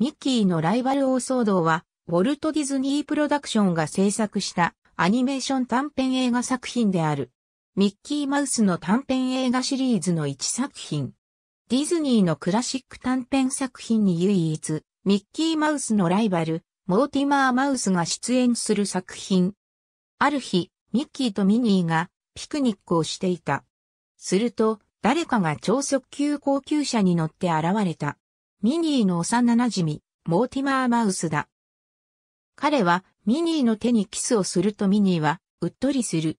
ミッキーのライバル大騒動は、ウォルト・ディズニー・プロダクションが制作したアニメーション短編映画作品である。ミッキーマウスの短編映画シリーズの1作品。ディズニーのクラシック短編作品に唯一、ミッキーマウスのライバル、モーティマー・マウスが出演する作品。ある日、ミッキーとミニーがピクニックをしていた。すると、誰かが超速級高級車に乗って現れた。ミニーの幼馴染、モーティマー・マウスだ。彼はミニーの手にキスをするとミニーはうっとりする。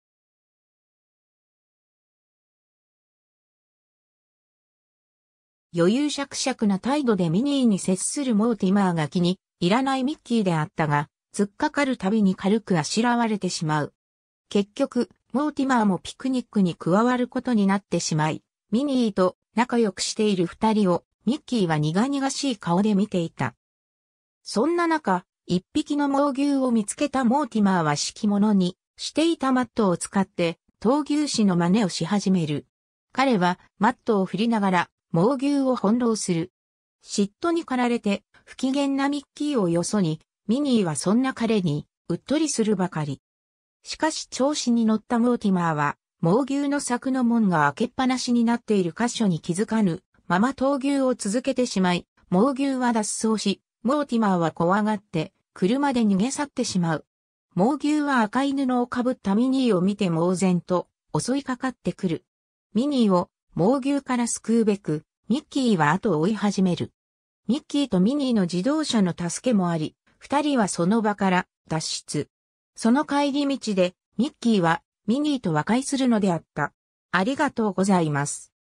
余裕しゃくしゃくな態度でミニーに接するモーティマーが気にいらないミッキーであったが、突っかかるたびに軽くあしらわれてしまう。結局、モーティマーもピクニックに加わることになってしまい、ミニーと仲良くしている二人をミッキーは苦々しい顔で見ていた。そんな中、一匹の猛牛を見つけたモーティマーは敷物にしていたマットを使って闘牛士の真似をし始める。彼はマットを振りながら猛牛を翻弄する。嫉妬に駆られて不機嫌なミッキーをよそに、ミニーはそんな彼にうっとりするばかり。しかし調子に乗ったモーティマーは、猛牛の柵の門が開けっぱなしになっている箇所に気づかぬまま闘牛を続けてしまい、猛牛は脱走し、モーティマーは怖がって、車で逃げ去ってしまう。猛牛は赤い布をかぶったミニーを見て猛然と襲いかかってくる。ミニーを猛牛から救うべく、ミッキーは後を追い始める。ミッキーとミニーの自動車の助けもあり、二人はその場から脱出。その帰り道で、ミッキーはミニーと和解するのであった。ありがとうございます。